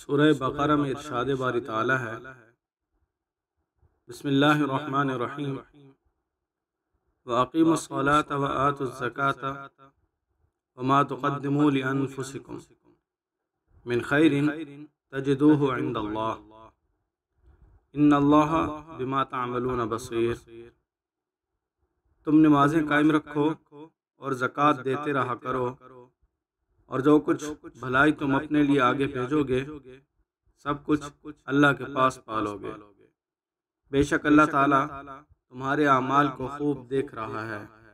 सुरह बकर में इरशाद बारी ताला है बसमीम वाकीम सलात व आतज़क़ात वमात क़दमफ़ुसकुम मिन खैर तजदूह इन अल्लाह बिमा तमलून बसीर तुम नमाज़ें कायम रखो और ज़क़़त देते रहा करो और जो कुछ भलाई तुम अपने लिए आगे भेजोगे सब कुछ अल्लाह के पास पालोगे बेशक अल्लाह ताला तुम्हारे अमाल को खूब देख रहा है